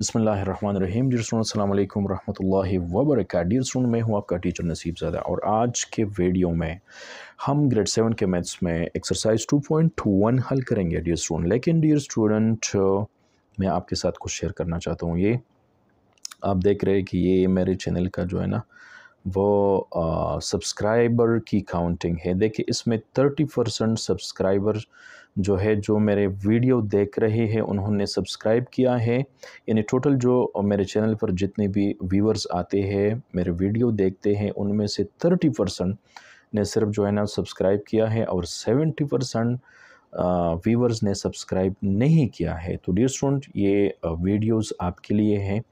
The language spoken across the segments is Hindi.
बसमीम डर स्टूडेंट अल्लाम रहमतुल्लाहि व बरक डियर मैं हूँ आपका टीचर नसीब ज़्यादा और आज के वीडियो में हम ग्रेड सेवन के मैथ्स में exercise two point two one हल करेंगे डियर स्टूडेंट लेकिन डियर स्टूडेंट मैं आपके साथ कुछ शेयर करना चाहता हूँ ये आप देख रहे हैं कि ये मेरे चैनल का जो है ना वो सब्सक्राइबर की काउंटिंग है देखिए इसमें थर्टी परसेंट सब्सक्राइबर जो है जो मेरे वीडियो देख रहे हैं उन्होंने सब्सक्राइब किया है यानी टोटल जो मेरे चैनल पर जितने भी व्यूवर्स आते हैं मेरे वीडियो देखते हैं उनमें से थर्टी परसेंट ने सिर्फ जो है ना सब्सक्राइब किया है और सेवेंटी परसेंट व्यूवर्स ने सब्सक्राइब नहीं किया है तो डियर स्टूडेंट ये वीडियोज़ आपके लिए हैं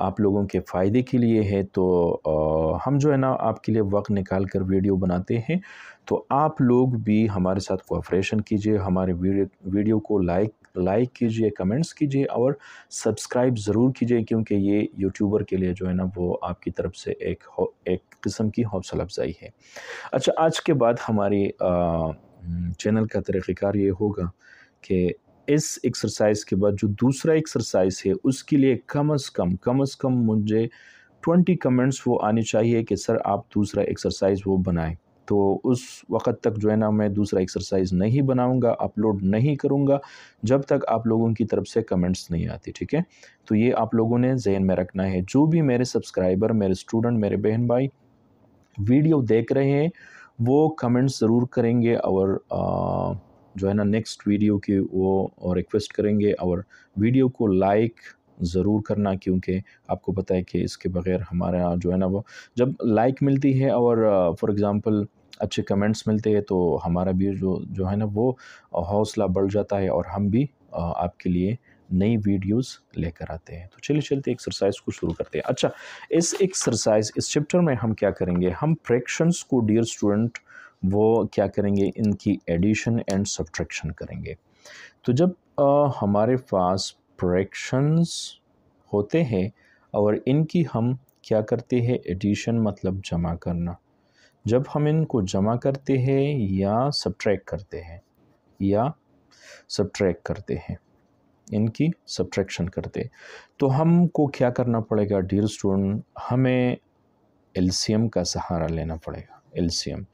आप लोगों के फ़ायदे के लिए है तो हम जो है ना आपके लिए वक्त निकाल कर वीडियो बनाते हैं तो आप लोग भी हमारे साथ कोऑपरेशन कीजिए हमारे वीडियो को लाइक लाइक कीजिए कमेंट्स कीजिए और सब्सक्राइब ज़रूर कीजिए क्योंकि ये यूट्यूबर के लिए जो है ना वो आपकी तरफ से एक एक किस्म की हौसला अफजाई है अच्छा आज के बाद हमारी चैनल का तरीक़ार ये होगा कि इस एक्सरसाइज के बाद जो दूसरा एक्सरसाइज है उसके लिए कम अज़ कम कम अज़ कम मुझे ट्वेंटी कमेंट्स वो आने चाहिए कि सर आप दूसरा एक्सरसाइज वो बनाएं तो उस वक़्त तक जो है ना मैं दूसरा एक्सरसाइज नहीं बनाऊंगा अपलोड नहीं करूंगा जब तक आप लोगों की तरफ से कमेंट्स नहीं आते ठीक है तो ये आप लोगों ने जहन में रखना है जो भी मेरे सब्सक्राइबर मेरे स्टूडेंट मेरे बहन भाई वीडियो देख रहे हैं वो कमेंट्स ज़रूर करेंगे और जो है ना नेक्स्ट वीडियो की वो रिक्वेस्ट करेंगे और वीडियो को लाइक ज़रूर करना क्योंकि आपको पता है कि इसके बगैर हमारा जो है ना वो जब लाइक मिलती है और फॉर एग्ज़ाम्पल अच्छे कमेंट्स मिलते हैं तो हमारा भी जो जो है ना वो हौसला बढ़ जाता है और हम भी आपके लिए नई वीडियोस लेकर आते हैं तो चलिए चलते एक्सरसाइज को शुरू करते हैं अच्छा इस एक्सरसाइज इस चैप्टर में हम क्या करेंगे हम फ्रैक्शंस को डियर स्टूडेंट वो क्या करेंगे इनकी एडिशन एंड सब्ट्रैक्शन करेंगे तो जब आ, हमारे पास फ्रैक्शंस होते हैं और इनकी हम क्या करते हैं एडिशन मतलब जमा करना जब हम इनको जमा करते हैं या सब्ट्रैक करते हैं या सब्ट्रैक करते हैं इनकी सब्ट्रैक्शन करते हैं तो हमको क्या करना पड़ेगा डियर स्टूडेंट हमें एलसीएम का सहारा लेना पड़ेगा एलसीएम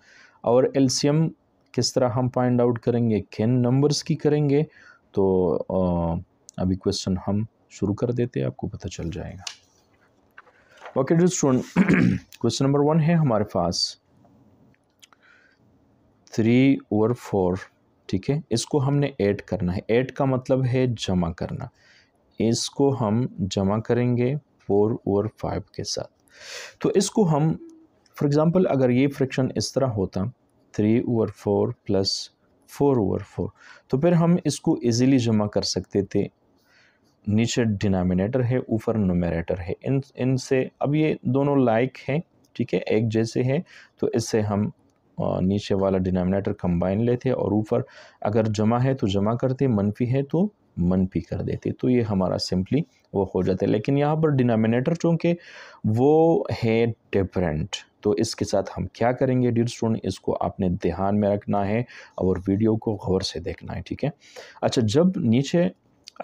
और एल्शियम किस तरह हम फाइंड आउट करेंगे किन नंबर्स की करेंगे तो अभी क्वेश्चन हम शुरू कर देते हैं आपको पता चल जाएगा okay student question number one है हमारे पास थ्री और फोर ठीक है इसको हमने ऐड करना है ऐड का मतलब है जमा करना इसको हम जमा करेंगे फोर और फाइव के साथ तो इसको हम फॉर एग्ज़ाम्पल अगर ये फ्रिक्शन इस तरह होता three over four plus four over four तो फिर हम इसको इजीली जमा कर सकते थे नीचे डिनोमिनेटर है ऊपर नोमेरेटर है इन इनसे अब ये दोनों लाइक हैं ठीक है एक जैसे हैं तो इससे हम नीचे वाला डिनोमिनेटर कंबाइन लेते और ऊपर अगर जमा है तो जमा करते मनफी है तो मनफी कर देते तो ये हमारा सिंपली वो हो जाता है लेकिन यहाँ पर डिनोमिनेटर चूँकि वो है डिफरेंट तो इसके साथ हम क्या करेंगे डियर स्टूडेंट इसको आपने ध्यान में रखना है और वीडियो को गौर से देखना है ठीक है अच्छा जब नीचे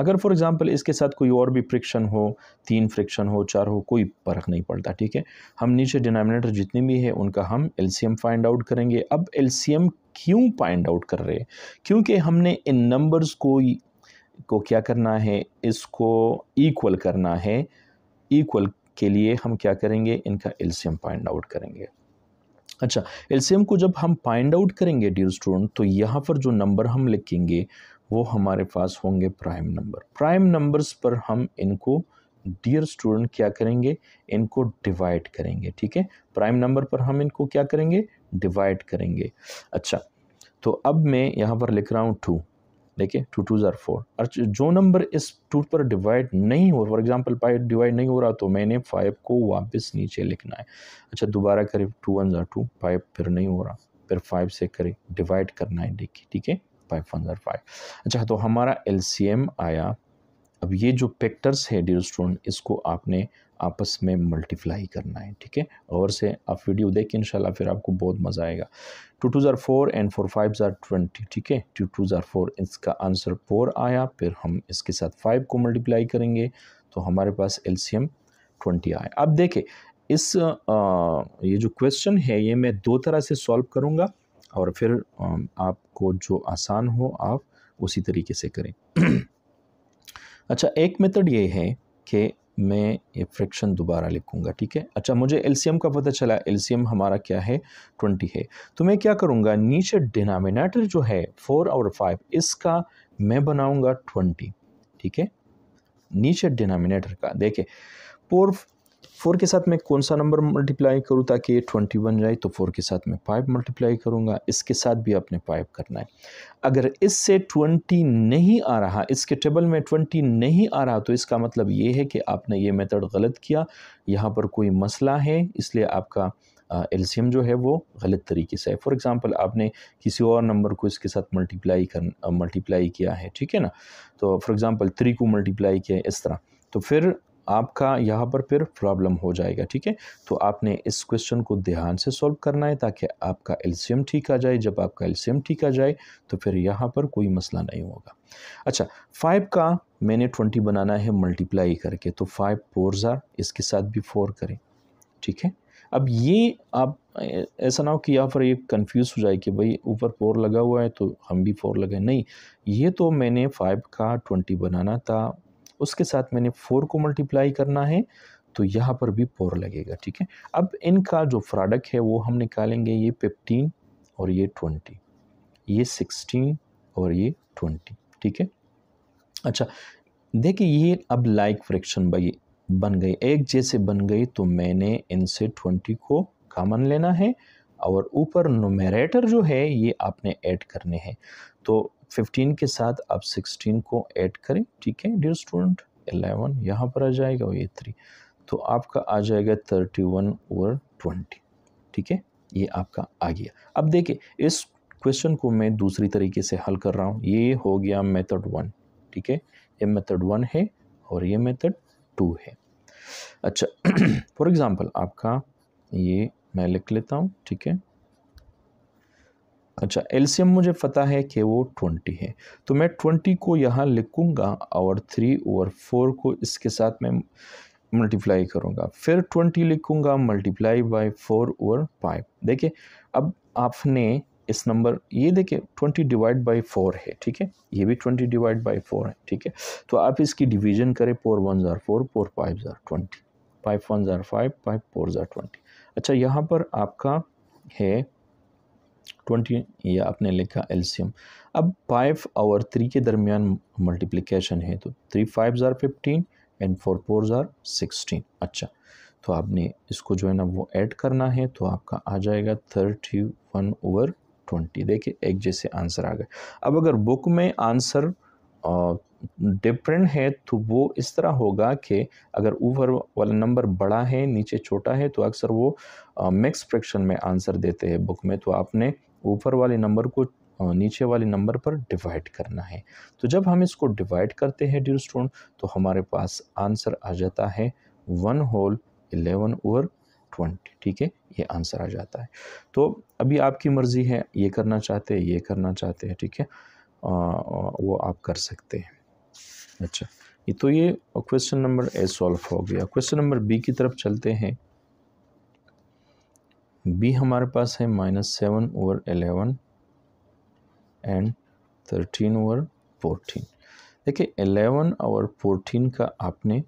अगर फॉर एग्ज़ाम्पल इसके साथ कोई और भी फ्रिक्शन हो तीन फ्रिक्शन हो चार हो कोई फ़र्क नहीं पड़ता ठीक है हम नीचे डिनोमिनेटर जितने भी हैं उनका हम एलसीएम फाइंड आउट करेंगे अब एलसीएम क्यों फाइंड आउट कर रहे हैं क्योंकि हमने इन नंबर्स को को क्या करना है इसको इक्वल करना है इक्वल के लिए हम क्या करेंगे इनका एल्शियम फाइंड आउट करेंगे अच्छा एल्शियम को जब हम फाइंड आउट करेंगे डियर स्टूडेंट तो यहाँ पर जो नंबर हम लिखेंगे वो हमारे पास होंगे प्राइम नंबर प्राइम नंबर्स पर हम इनको डियर स्टूडेंट क्या करेंगे इनको डिवाइड करेंगे ठीक है प्राइम नंबर पर हम इनको क्या करेंगे डिवाइड करेंगे अच्छा तो अब मैं यहाँ पर लिख रहा हूँ टू देखिए टू टूज़ आर फोर और जो नंबर इस टू पर डिवाइड नहीं हो फॉर एग्जांपल फाइव डिवाइड नहीं हो रहा तो मैंने फाइव को वापस नीचे लिखना है अच्छा दोबारा करें टू वन ज़ार टू फाइव फिर नहीं हो रहा फिर फाइव से करें डिवाइड करना है देखिए ठीक है फाइव वन ज़ार फाइव अच्छा तो हमारा एल आया अब ये जो फैक्टर्स है डियर स्टूडेंट इसको आपने आपस में मल्टीप्लाई करना है ठीक है और से आप वीडियो देखें इंशाल्लाह फिर आपको बहुत मज़ा आएगा टू टू ज़ार फोर एंड फोर फाइव ज़ार ट्वेंटी ठीक है टू टू ज़ार फोर इसका आंसर फोर आया फिर हम इसके साथ फाइव को मल्टीप्लाई करेंगे तो हमारे पास एल सी एम ट्वेंटी आया अब देखें इस आ, ये जो क्वेश्चन है ये मैं दो तरह से सॉल्व करूँगा और फिर आ, आपको जो आसान हो आप उसी तरीके से करें अच्छा एक मेथड ये है कि मैं ये फ्रैक्शन दोबारा लिखूंगा ठीक है अच्छा मुझे एलसीएम का पता चला एलसीएम हमारा क्या है ट्वेंटी है तो मैं क्या करूंगा नीचे डिनामिनेटर जो है फोर और फाइव इसका मैं बनाऊंगा ट्वेंटी ठीक है नीचे डिनामिनेटर का देखे फोर फोर के साथ मैं कौन सा नंबर मल्टीप्लाई करूँ ताकि ये ट्वेंटी बन जाए तो फोर के साथ मैं फाइव मल्टीप्लाई करूँगा इसके साथ भी आपने फाइव करना है अगर इससे ट्वेंटी नहीं आ रहा इसके टेबल में ट्वेंटी नहीं आ रहा तो इसका मतलब ये है कि आपने ये मेथड गलत किया यहाँ पर कोई मसला है इसलिए आपका एल्शियम जो है वो गलत तरीके से है फॉर एग्ज़ाम्पल आपने किसी और नंबर को इसके साथ मल्टीप्लाई कर मल्टीप्लाई किया है ठीक है ना तो फॉर एग्ज़ाम्पल थ्री को मल्टीप्लाई किया है इस तरह तो फिर आपका यहाँ पर फिर प्रॉब्लम हो जाएगा ठीक है तो आपने इस क्वेश्चन को ध्यान से सॉल्व करना है ताकि आपका एल्शियम ठीक आ जाए जब आपका एल्शियम ठीक आ जाए तो फिर यहाँ पर कोई मसला नहीं होगा अच्छा फाइव का मैंने ट्वेंटी बनाना है मल्टीप्लाई करके तो फाइव फोर ज़ार इसके साथ भी फोर करें ठीक है अब ये आप ऐसा ना हो कि यहाँ पर ये कंफ्यूज हो जाए कि भाई ऊपर फोर लगा हुआ है तो हम भी फोर लगे नहीं ये तो मैंने फाइव का ट्वेंटी बनाना था उसके साथ मैंने फोर को मल्टीप्लाई करना है तो यहाँ पर भी फोर लगेगा ठीक है अब इनका जो प्रोडक्ट है वो हम निकालेंगे ये फिफ्टीन और ये ट्वेंटी ये सिक्सटीन और ये ट्वेंटी ठीक है अच्छा देखिए ये अब लाइक फ्रैक्शन भाई बन गई एक जैसे बन गई तो मैंने इनसे ट्वेंटी को कामन लेना है और ऊपर नोमेरेटर जो है ये आपने ऐड करने हैं तो फिफ्टीन के साथ आप सिक्सटीन को ऐड करें ठीक है डियर स्टूडेंट एलेवन यहाँ पर आ जाएगा और ये थ्री तो आपका आ जाएगा थर्टी वन ओवर ट्वेंटी ठीक है ये आपका आ गया अब देखिए इस क्वेश्चन को मैं दूसरी तरीके से हल कर रहा हूँ ये हो गया मेथड वन ठीक है ये मेथड वन है और ये मेथड टू है अच्छा फॉर एग्ज़ाम्पल आपका ये मैं लिख लेता हूँ ठीक है अच्छा एलसीएम मुझे पता है कि वो ट्वेंटी है तो मैं ट्वेंटी को यहाँ लिखूँगा और थ्री और फोर को इसके साथ मैं मल्टीप्लाई करूँगा फिर ट्वेंटी लिखूँगा मल्टीप्लाई बाई फोर और फाइव देखिए अब आपने इस नंबर ये देखिए ट्वेंटी डिवाइड बाई फोर है ठीक है ये भी ट्वेंटी डिवाइड बाई फोर है ठीक है तो आप इसकी डिवीजन करें फोर वन ज़ार फोर फोर फाइव ज़ार ट्वेंटी फाइव वन ज़ार फाइव फाइव फोर ज़ार ट्वेंटी अच्छा यहाँ पर आपका है ट्वेंटी ये आपने लिखा एल्शियम अब फाइव और थ्री के दरमियान मल्टीप्लिकेशन है तो थ्री फाइव ज़ार फिफ्टीन एंड फोर फोर ज़ार सिक्सटीन अच्छा तो आपने इसको जो है ना वो ऐड करना है तो आपका आ जाएगा थर्टी वन ओवर ट्वेंटी देखिए एक जैसे आंसर आ गए अब अगर बुक में आंसर डिफरेंट है तो वो इस तरह होगा कि अगर ऊपर वाला नंबर बड़ा है नीचे छोटा है तो अक्सर वो मिक्स फ्रैक्शन में आंसर देते हैं बुक में तो आपने ऊपर वाले नंबर को नीचे वाले नंबर पर डिवाइड करना है तो जब हम इसको डिवाइड करते हैं ड्यू स्टूडेंट तो हमारे पास आंसर आ जाता है वन होल एलेवन और ट्वेंटी ठीक है ये आंसर आ जाता है तो अभी आपकी मर्ज़ी है ये करना चाहते हैं ये करना चाहते हैं ठीक है आ, वो आप कर सकते हैं अच्छा ये तो ये क्वेश्चन नंबर ए सॉल्व हो गया क्वेश्चन नंबर बी की तरफ चलते हैं बी हमारे पास है minus seven over eleven and thirteen over fourteen देखिए एलेवन और फोर्टीन का आपने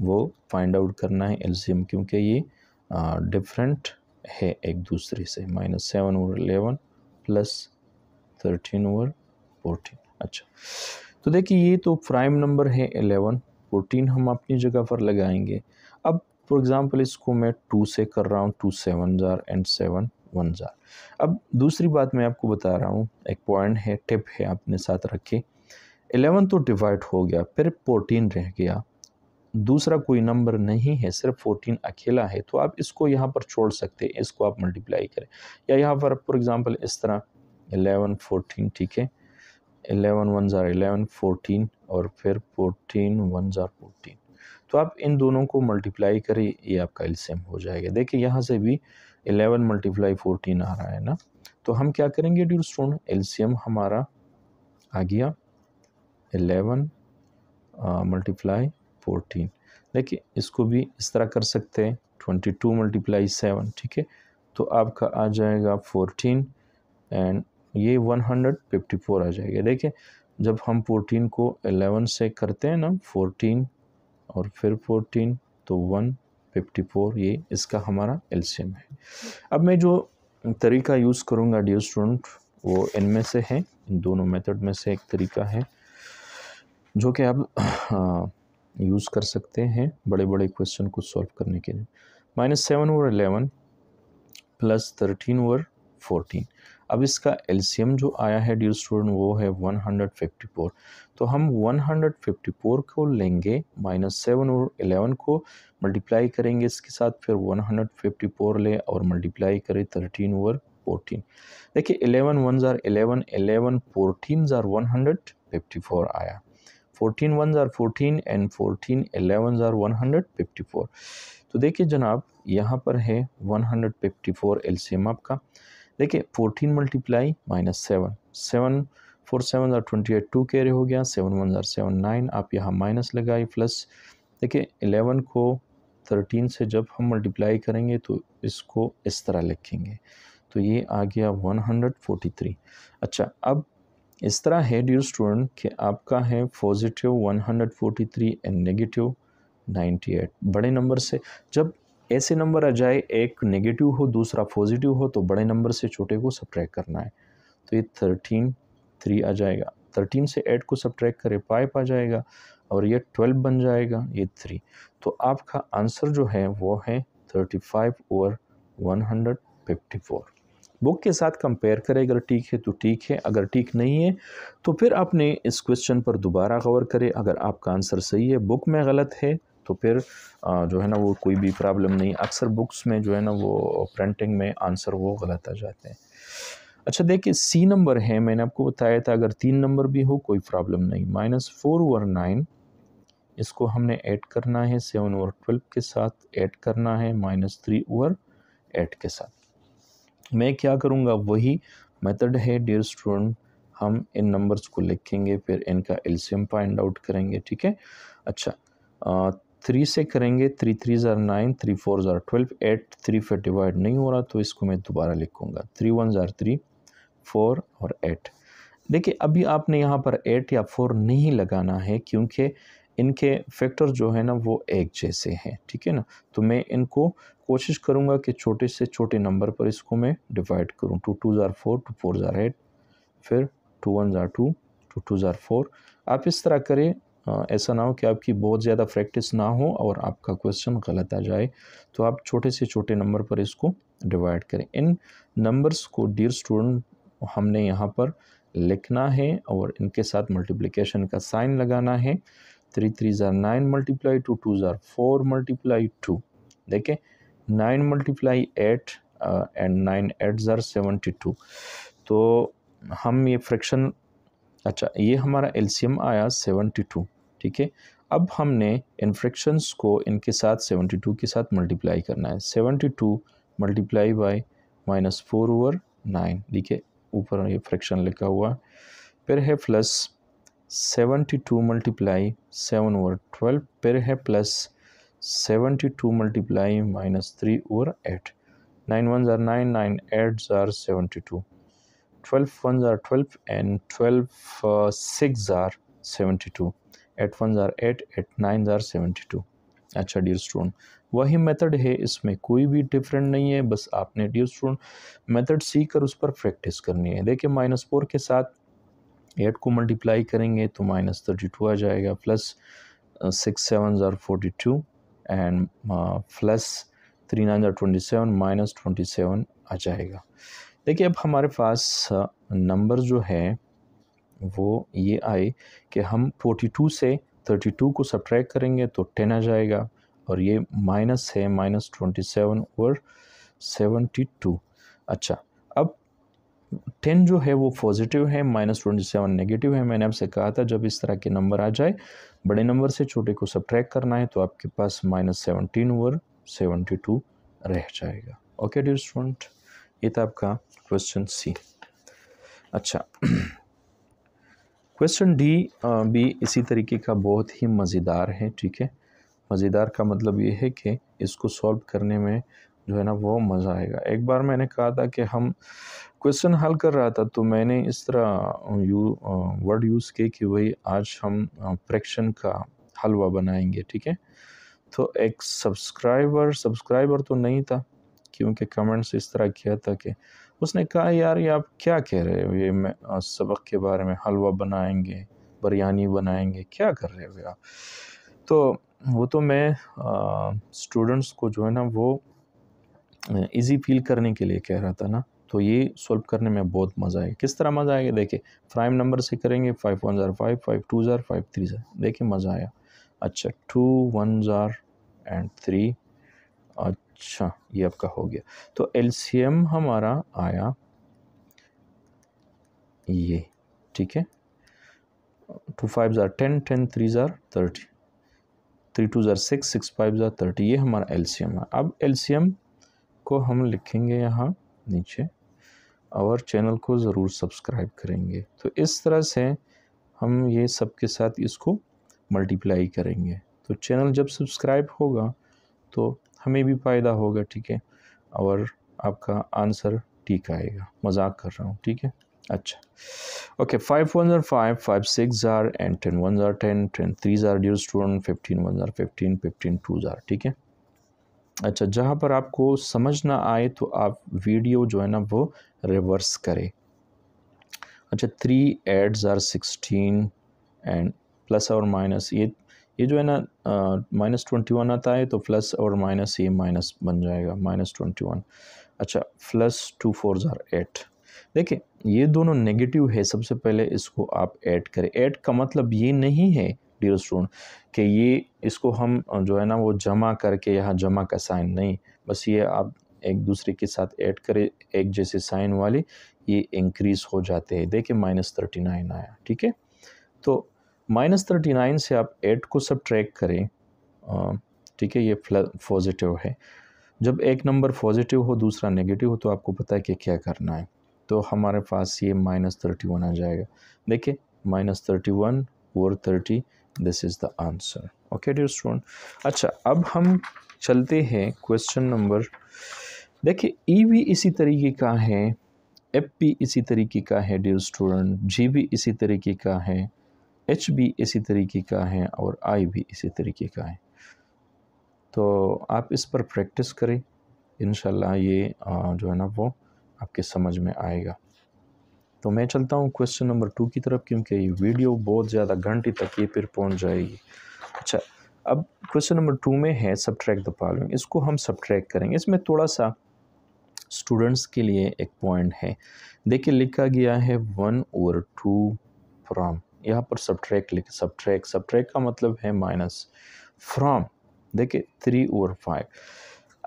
वो फाइंड आउट करना है एलसीएम क्योंकि ये डिफरेंट है एक दूसरे से minus seven over eleven plus thirteen over fourteen अच्छा तो देखिए ये तो प्राइम नंबर है एलेवन फोर्टीन हम अपनी जगह पर लगाएंगे अब फॉर एग्ज़ाम्पल इसको मैं टू से कर रहा हूँ टू सेवन ज़ार एंड सेवन वन ज़ार अब दूसरी बात मैं आपको बता रहा हूँ एक पॉइंट है टिप है आपने साथ रखे एलेवन तो डिवाइड हो गया फिर फोर्टीन रह गया दूसरा कोई नंबर नहीं है सिर्फ फोर्टीन अकेला है तो आप इसको यहाँ पर छोड़ सकते हैं इसको आप मल्टीप्लाई करें या यहाँ पर फॉर एग्ज़ाम्पल इस तरह एलेवन फोर्टीन ठीक है एलेवन वन ज़ार एलेवन फोर्टीन और फिर फोर्टीन वन ज़ार फोर्टीन तो आप इन दोनों को मल्टीप्लाई करें ये आपका एल्सियम हो जाएगा देखिए यहाँ से भी एलेवन मल्टीप्लाई फोर्टीन आ रहा है ना तो हम क्या करेंगे ड्यूर स्टोन एल्सियम हमारा आ गया एलेवन मल्टीप्लाई फोर्टीन देखिए इसको भी इस तरह कर सकते हैं ट्वेंटी टू मल्टीप्लाई सेवन ठीक है तो आपका आ जाएगा फोर्टीन एंड ये 154 आ जाएगा देखिए जब हम 14 को 11 से करते हैं ना 14 और फिर 14 तो 154 ये इसका हमारा एल्शियम है अब मैं जो तरीका यूज़ करूँगा डियर स्टूडेंट वो इनमें से है इन दोनों मेथड में से एक तरीका है जो कि आप यूज़ हाँ, कर सकते हैं बड़े बड़े क्वेश्चन को सॉल्व करने के लिए minus seven over eleven plus thirteen over fourteen अब इसका एलसीएम जो आया है डियर स्टूडेंट वो है 154 तो हम 154 को लेंगे माइनस सेवन और एलेवन को मल्टीप्लाई करेंगे इसके साथ फिर 154 ले और मल्टीप्लाई करें थर्टीन ओवर फोर्टीन देखिए एलेवन वन ज़ार एलेवन एलेवन फोर्टीन ज़ार वन हंड्रेड फिफ्टी फोर आया फोर्टीन वन ज़ार फोर्टीन एंड फोर्टीन एलेवन ज़ार वन हंड्रेड फिफ्टी फोर तो देखिए जनाब यहाँ पर है वन हंड्रेड फिफ्टी फोर एम आपका देखिए fourteen multiply minus seven seven four seven ज़ार ट्वेंटी एट टू कैरे हो गया सेवन वन ज़ार सेवन नाइन आप यहाँ माइनस लगाए प्लस देखिए एलेवन को थर्टीन से जब हम मल्टीप्लाई करेंगे तो इसको इस तरह लिखेंगे तो ये आ गया वन हंड्रेड फोर्टी थ्री अच्छा अब इस तरह है डियर स्टूडेंट कि आपका है पॉजिटिव 143 एंड नेगेटिव 98 बड़े नंबर से जब ऐसे नंबर आ जाए एक नेगेटिव हो दूसरा पॉजिटिव हो तो बड़े नंबर से छोटे को सब्ट्रैक करना है तो ये थर्टीन थ्री आ जाएगा थर्टीन से एट को सब्ट्रैक करें पाइप आ जाएगा और ये ट्वेल्व बन जाएगा ये थ्री तो आपका आंसर जो है वो है थर्टी फाइव और one hundred fifty four book के साथ कंपेयर करें अगर ठीक है तो ठीक है अगर ठीक नहीं है तो फिर आपने इस क्वेश्चन पर दोबारा गौर करें अगर आपका आंसर सही है बुक में गलत है तो फिर जो है ना वो कोई भी प्रॉब्लम नहीं अक्सर बुक्स में जो है ना वो प्रिंटिंग में आंसर वो गलत आ जाते हैं अच्छा देखिए सी नंबर है मैंने आपको बताया था अगर तीन नंबर भी हो कोई प्रॉब्लम नहीं माइनस फोर ओवर नाइन इसको हमने ऐड करना है सेवन ओवर ट्वेल्व के साथ ऐड करना है माइनस थ्री ओवर एट के साथ मैं क्या करूँगा वही मेथड है डियर स्टूडेंट हम इन नंबर्स को लिखेंगे फिर इनका एल्शियम फाइंड आउट करेंगे ठीक है अच्छा थ्री से करेंगे थ्री थ्री ज़ार नाइन थ्री फोर ज़ार ट्वेल्व एट थ्री फिर डिवाइड नहीं हो रहा तो इसको मैं दोबारा लिखूँगा थ्री वन ज़ार थ्री फोर और एट देखिए अभी आपने यहाँ पर एट या फोर नहीं लगाना है क्योंकि इनके फैक्टर जो है ना वो एक जैसे हैं ठीक है ना तो मैं इनको कोशिश करूँगा कि छोटे से छोटे नंबर पर इसको मैं डिवाइड करूँ टू टू ज़ार फोर टू फोर ज़ार एट फिर टू वन ज़ार टू टू टू ज़ार फोर आप इस तरह करें हाँ, ऐसा ना हो कि आपकी बहुत ज़्यादा प्रैक्टिस ना हो और आपका क्वेश्चन गलत आ जाए तो आप छोटे से छोटे नंबर पर इसको डिवाइड करें इन नंबर्स को डियर स्टूडेंट हमने यहाँ पर लिखना है और इनके साथ मल्टीप्लिकेशन का साइन लगाना है थ्री थ्री ज़ार नाइन मल्टीप्लाई टू टू ज़ार फोर मल्टीप्लाई टू देखें nine multiply eight and nine eight ज़ार सेवेंटी टू तो हम ये फ्रैक्शन अच्छा ये हमारा एलसीएम आया सेवेंटी टू ठीक है अब हमने इन फ्रिक्शंस को इनके साथ 72 के साथ मल्टीप्लाई करना है 72 two multiply by minus four over nine देखिए ऊपर ये फ्रिक्शन लिखा हुआ फिर है plus 72 two multiply seven over twelve फिर है plus 72 two multiply minus three over eight nine one ज़ार नाइन नाइन एट ज़ार सेवेंटी टू ट्वेल्व वन ज़ार ट्वेल्व एंड ट्वेल्व सिक्स ज़ार सेवेंटी टू एट वन ज़ार एट एट नाइन ज़ार सेवेंटी टू अच्छा डियर स्टूडेंट वही मेथड है इसमें कोई भी डिफरेंट नहीं है बस आपने डियर स्टूडेंट मेथड सीख कर उस पर प्रैक्टिस करनी है देखिए माइनस फोर के साथ एट को मल्टीप्लाई करेंगे तो माइनस थर्टी टू आ जाएगा प्लस सिक्स सेवन ज़ार forty two and plus three nine ज़ार twenty seven minus twenty seven आ जाएगा देखिए अब हमारे पास नंबर uh, जो है वो ये आए कि हम 42 से 32 को सब्ट्रैक करेंगे तो 10 आ जाएगा और ये माइनस है माइनस ट्वेंटी सेवन और 72 टू अच्छा अब टेन जो है वो पॉजिटिव है माइनस ट्वेंटी सेवन नेगेटिव है मैंने आपसे कहा था जब इस तरह के नंबर आ जाए बड़े नंबर से छोटे को सब्ट्रैक करना है तो आपके पास माइनस सेवनटीन और सेवेंटी टू रह जाएगा ओके डियर स्टूडेंट ये था आपका क्वेश्चन सी अच्छा क्वेश्चन डी भी इसी तरीके का बहुत ही मज़ेदार है ठीक है मज़ेदार का मतलब ये है कि इसको सॉल्व करने में जो है ना वो मज़ा आएगा एक बार मैंने कहा था कि हम क्वेश्चन हल कर रहा था तो मैंने इस तरह यू वर्ड यूज़ किए कि भाई आज हम फ्रैक्शन का हलवा बनाएंगे ठीक है तो एक सब्सक्राइबर सब्सक्राइबर तो नहीं था क्योंकि कमेंट्स इस तरह किया था कि उसने कहा यार ये आप क्या कह रहे हो ये मैं सबक के बारे में हलवा बनाएंगे बिरयानी बनाएंगे क्या कर रहे हो आप तो वो तो मैं स्टूडेंट्स को जो है ना वो इजी फील करने के लिए कह रहा था ना तो ये सॉल्व करने में बहुत मज़ा आएगा किस तरह मज़ा आएगा देखिए प्राइम नंबर से करेंगे फाइव वन ज़ार फाइव फाइव टू ज़ार फाइव थ्री ज़ार देखिए मज़ा आया अच्छा टू वन ज़ार एंड थ्री अच्छा ये आपका हो गया तो एल हमारा आया ये ठीक है टू फाइव ज़ार टेन टेन थ्री ज़ार थर्टी थ्री टू ज़ार सिक्स सिक्स फाइव ज़ार थर्टी ये हमारा एल है अब एल को हम लिखेंगे यहाँ नीचे और चैनल को ज़रूर सब्सक्राइब करेंगे तो इस तरह से हम ये सब के साथ इसको मल्टीप्लाई करेंगे तो चैनल जब सब्सक्राइब होगा तो हमें भी फ़ायदा होगा ठीक है और आपका आंसर ठीक आएगा मजाक कर रहा हूँ ठीक है अच्छा ओके फाइव वन ज़ार फाइव फाइव सिक्स ज़ार एंड टेन वन ज़ार टेन टेन थ्री ज़ार डियर स्टूडेंट फिफ्टीन वन ज़ार फिफ्टीन फिफ्टीन टू ज़ार ठीक है अच्छा जहाँ पर आपको समझ ना आए तो आप वीडियो जो है ना वो रिवर्स करें अच्छा थ्री एट ज़ार सिक्सटीन एंड प्लस और माइनस ये ये जो है ना माइनस ट्वेंटी वन आता है तो प्लस और माइनस ये माइनस बन जाएगा माइनस ट्वेंटी वन अच्छा प्लस टू फोर ज़ार एट देखिए ये दोनों नेगेटिव है सबसे पहले इसको आप ऐड करें ऐड का मतलब ये नहीं है डियर स्टूडेंट कि ये इसको हम जो है ना वो जमा करके यहाँ जमा का साइन नहीं बस ये आप एक दूसरे के साथ ऐड करें एक जैसे साइन वाले ये इंक्रीज़ हो जाते हैं देखिए माइनस थर्टी नाइन आया ठीक है तो माइनस थर्टी नाइन से आप एट को सब ट्रैक करें ठीक है ये पॉजिटिव है जब एक नंबर पॉजिटिव हो दूसरा नेगेटिव हो तो आपको पता है कि क्या करना है तो हमारे पास ये माइनस थर्टी वन आ जाएगा देखिए माइनस थर्टी वन और thirty this is the answer okay dear student अच्छा अब हम चलते हैं क्वेश्चन नंबर देखिए ई e भी इसी तरीके का है एफ भी इसी तरीके का है डियर स्टूडेंट जी भी इसी तरीके का है एच भी इसी तरीके का है और आई भी इसी तरीके का है तो आप इस पर प्रैक्टिस करें इन ये जो है ना वो आपके समझ में आएगा तो मैं चलता हूँ क्वेश्चन नंबर टू की तरफ क्योंकि ये वीडियो बहुत ज़्यादा घंटे तक ये फिर पहुँच जाएगी अच्छा अब क्वेश्चन नंबर टू में है सब्ट्रैक्ट द फॉलोइंग इसको हम सब्ट्रैक्ट करेंगे इसमें थोड़ा सा स्टूडेंट्स के लिए एक पॉइंट है देखिए लिखा गया है वन ओवर टू फ्राम यहाँ पर सब्ट्रैक्ट लिखे सब ट्रैक का मतलब है माइनस फ्रॉम देखिए थ्री ओवर फाइव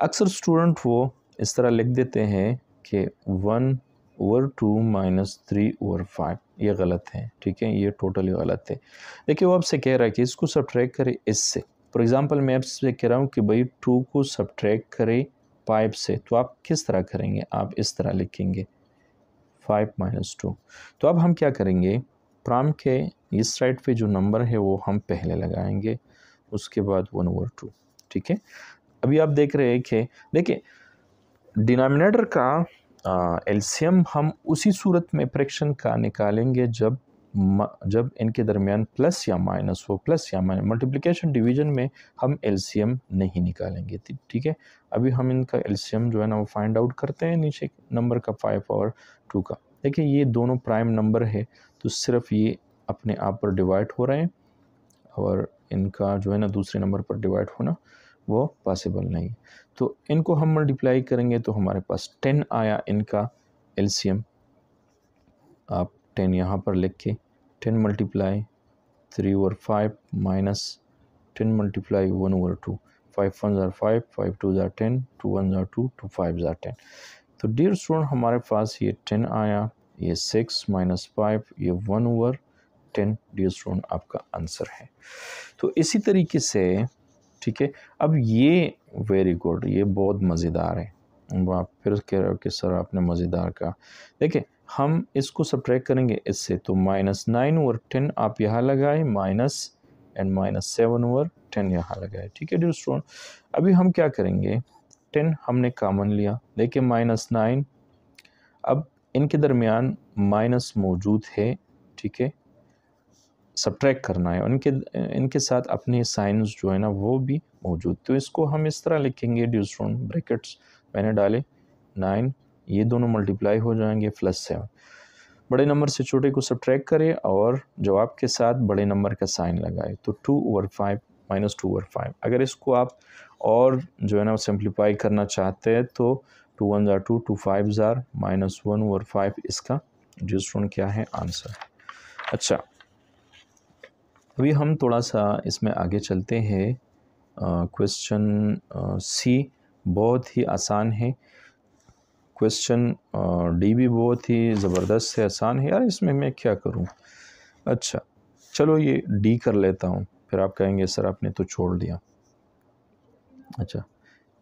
अक्सर स्टूडेंट वो इस तरह लिख देते हैं कि one over two minus three over five ये गलत है ठीक है ये टोटली गलत है देखिए वो आपसे कह रहा है कि इसको ट्रैक करें इससे फॉर एग्ज़ाम्पल मैं आपसे कह रहा हूँ कि भाई टू को ट्रैक करें फाइव से तो आप किस तरह करेंगे आप इस तरह लिखेंगे फाइव माइनस टू तो अब हम क्या करेंगे प्राम के इस साइड पे जो नंबर है वो हम पहले लगाएंगे उसके बाद वन ओवर टू ठीक है अभी आप देख रहे हैं कि देखिए डिनोमिनेटर का एल्शियम हम उसी सूरत में फ्रैक्शन का निकालेंगे जब म, जब इनके दरमियान प्लस या माइनस हो प्लस या माइनस मल्टीप्लिकेशन डिवीजन में हम एल्सियम नहीं निकालेंगे ठीक है अभी हम इनका एल्शियम जो है ना वो फाइंड आउट करते हैं नीचे नंबर का फाइव और टू का देखिए ये दोनों प्राइम नंबर है तो सिर्फ ये अपने आप पर डिवाइड हो रहे हैं और इनका जो है ना दूसरे नंबर पर डिवाइड होना वो पॉसिबल नहीं तो इनको हम मल्टीप्लाई करेंगे तो हमारे पास टेन आया इनका एलसीएम आप टेन यहाँ पर लिख के ten multiply three over five minus ten multiply one over two five one ज़ार फाइव फाइव टू ज़ार टेन टू वन ज़ार टू टू फाइव ज़ार टेन तो डियर स्टूडेंट हमारे पास ये टेन आया ये सिक्स माइनस फाइव ये one over ten dear student आपका आंसर है तो इसी तरीके से ठीक है अब ये वेरी गुड ये बहुत मज़ेदार है आप फिर कह रहे हो कि सर आपने मज़ेदार कहा देखिए हम इसको सब्ट्रैक करेंगे इससे तो माइनस नाइन ओवर टेन आप यहाँ लगाए minus and minus seven over ten यहाँ लगाए ठीक है डियर स्टूडेंट अभी हम क्या करेंगे टेन हमने कामन लिया देखिए माइनस नाइन अब इनके दरमियान माइनस मौजूद है ठीक है सब्ट्रैक करना है उनके इनके साथ अपने साइंस जो है ना वो भी मौजूद तो इसको हम इस तरह लिखेंगे ड्यूस्ट्रॉन ब्रैकेट्स मैंने डाले नाइन ये दोनों मल्टीप्लाई हो जाएंगे प्लस सेवन बड़े नंबर से छोटे को सब्ट्रैक करें और जवाब के साथ बड़े नंबर का साइन लगाए तो two over five minus two over five अगर इसको आप और जो है ना सिंप्लीफाई करना चाहते हैं तो टू वन ज़ार टू टू फाइव ज़ार माइनस वन और फाइव इसका जो स्टूडेंट क्या है आंसर अच्छा अभी हम थोड़ा सा इसमें आगे चलते हैं क्वेश्चन सी बहुत ही आसान है क्वेश्चन डी भी बहुत ही ज़बरदस्त है आसान है यार इसमें मैं क्या करूं अच्छा चलो ये डी कर लेता हूं फिर आप कहेंगे सर आपने तो छोड़ दिया अच्छा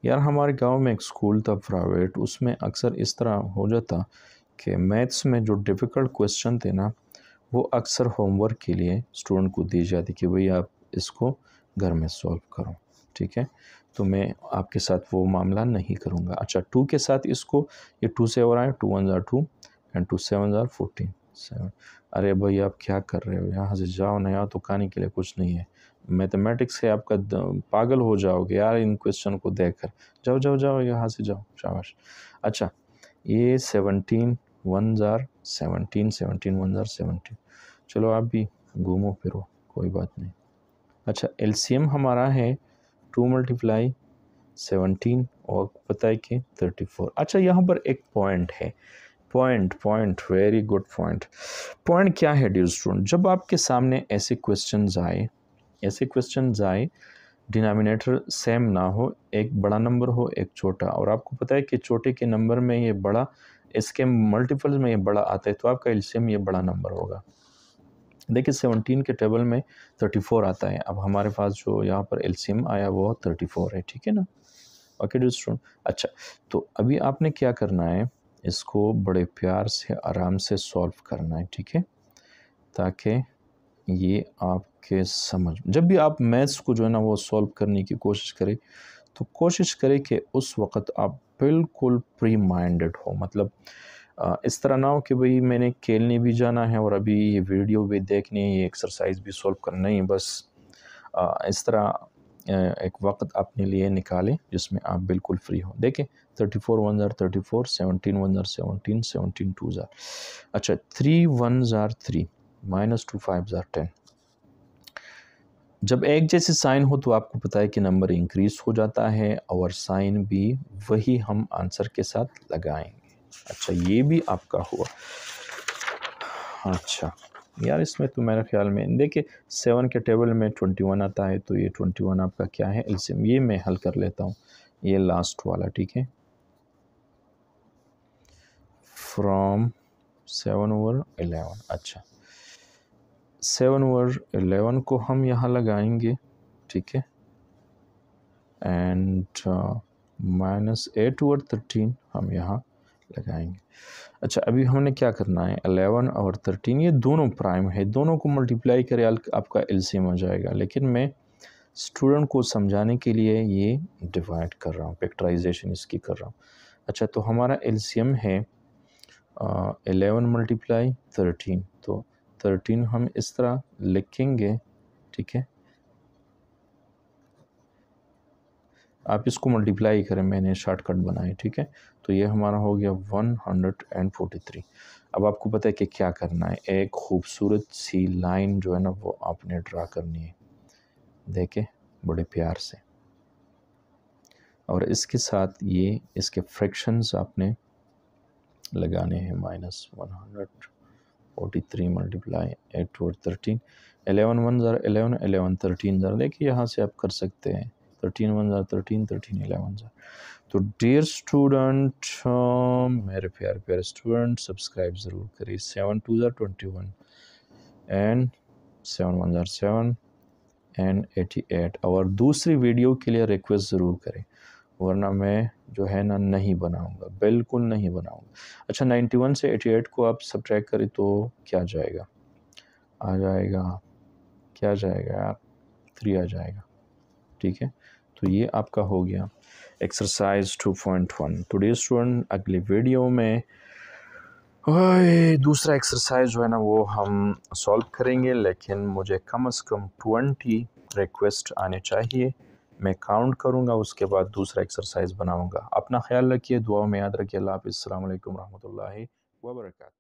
यार हमारे गांव में एक स्कूल था प्राइवेट उसमें अक्सर इस तरह हो जाता कि मैथ्स में जो डिफ़िकल्ट क्वेश्चन थे ना वो अक्सर होमवर्क के लिए स्टूडेंट को दी जाती कि भाई आप इसको घर में सॉल्व करो ठीक है तो मैं आपके साथ वो मामला नहीं करूँगा अच्छा टू के साथ इसको ये टू से और आए टू वन ज़ार टू एंड टू सेवन ज़ार फोर्टीन सेवन अरे भाई आप क्या कर रहे हो यहाँ से जाओ ना यहाँ तो कहानी के लिए कुछ नहीं है मैथमेटिक्स से आपका पागल हो जाओगे यार इन क्वेश्चन को देख कर जाओ जाओ जाओ यहाँ से जाओ शाबाश अच्छा ये सेवनटीन वन ज़ार सेवनटीन सेवनटीन वन ज़ार सेवनटीन चलो आप भी घूमो फिरो कोई बात नहीं अच्छा एम हमारा है टू मल्टीप्लाई सेवनटीन और पता है कि थर्टी फोर अच्छा यहाँ पर एक पॉइंट है point point very good point point क्या है ड्यू स्टूडेंट जब आपके सामने ऐसे क्वेश्चन आए ऐसे क्वेश्चन आए डिनोमिनेटर सेम ना हो एक बड़ा नंबर हो एक छोटा और आपको पता है कि छोटे के नंबर में ये बड़ा इसके मल्टीपल में ये बड़ा आता है तो आपका एल्शियम ये बड़ा नंबर होगा देखिए सेवनटीन के टेबल में थर्टी फोर आता है अब हमारे पास जो यहाँ पर एल्शियम आया वो थर्टी फोर है ठीक है ना ओके डिस्ट्रोन अच्छा तो अभी आपने क्या करना है इसको बड़े प्यार से आराम से सॉल्व करना है ठीक है ताकि ये आपके समझ जब भी आप मैथ्स को जो है ना वो सॉल्व करने की कोशिश करें तो कोशिश करें कि उस वक़्त आप बिल्कुल प्री माइंडेड हो मतलब इस तरह ना हो कि भाई मैंने खेलने भी जाना है और अभी ये वीडियो भी देखनी है ये एक्सरसाइज भी सॉल्व करना है बस इस तरह एक वक्त अपने लिए निकालें जिसमें आप बिल्कुल फ्री हो देखें थर्टी फोर वन ज़ार थर्टी फोर सेवनटीन वन ज़ार सेवनटीन सेवनटीन टू ज़ार अच्छा थ्री वन ज़ार थ्री माइनस टू फाइव ज़ार टेन जब एक जैसे साइन हो तो आपको पता है कि नंबर इंक्रीज हो जाता है और साइन भी वही हम आंसर के साथ लगाएंगे अच्छा ये भी आपका हुआ अच्छा यार इसमें तो मेरे ख्याल में देखिए सेवन के टेबल में ट्वेंटी वन आता है तो ये ट्वेंटी वन आपका क्या है एल्सियम ये मैं हल कर लेता हूँ ये लास्ट वाला ठीक है फ्रॉम सेवन ओवर एलेवन अच्छा सेवन ओवर एलेवन को हम यहाँ लगाएंगे ठीक है and minus eight over thirteen हम यहाँ लगाएंगे अच्छा अभी हमने क्या करना है अलेवन और थर्टीन ये दोनों प्राइम है दोनों को मल्टीप्लाई करें आपका एलसीएम हो जाएगा लेकिन मैं स्टूडेंट को समझाने के लिए ये डिवाइड कर रहा हूँ फैक्टराइजेशन इसकी कर रहा हूँ अच्छा तो हमारा एलसीएम है एलेवन मल्टीप्लाई थर्टीन तो थर्टीन हम इस तरह लिखेंगे ठीक है आप इसको मल्टीप्लाई करें मैंने शॉर्टकट बनाए ठीक है तो ये हमारा हो गया one hundred and forty three अब आपको पता है कि क्या करना है एक खूबसूरत सी लाइन जो है ना वो आपने ड्रा करनी है देखे बड़े प्यार से और इसके साथ ये इसके फ्रैक्शंस आपने लगाने हैं minus one hundred forty three multiply eight और थर्टीन एलेवन वन ज़रा एलेवन एलेवन थर्टीन ज़रा देखिए यहाँ से आप कर सकते हैं थर्टीन वन जा थर्टीन थर्टीन इलेवन जा तो डियर स्टूडेंट मेरे प्यार प्यारे स्टूडेंट सब्सक्राइब ज़रूर करिए सेवन टू ज़ार twenty one and seven one ज़ार सेवन एंड एटी एट और दूसरी वीडियो के लिए रिक्वेस्ट ज़रूर करें वरना मैं जो है ना नहीं बनाऊंगा बिल्कुल नहीं बनाऊंगा अच्छा नाइन्टी वन से एटी एट को आप सब ट्रैक करें तो क्या जाएगा आ जाएगा क्या जाएगा यार थ्री आ जाएगा ठीक है तो ये आपका हो गया exercise two point one today student अगले वीडियो में दूसरा एक्सरसाइज जो है ना वो हम सॉल्व करेंगे लेकिन मुझे कम से कम ट्वेंटी रिक्वेस्ट आने चाहिए मैं काउंट करूँगा उसके बाद दूसरा एक्सरसाइज बनाऊँगा अपना ख्याल रखिए दुआ में याद रखिए अल्लाह हाफ़ अल्लाम वरहमल वर्का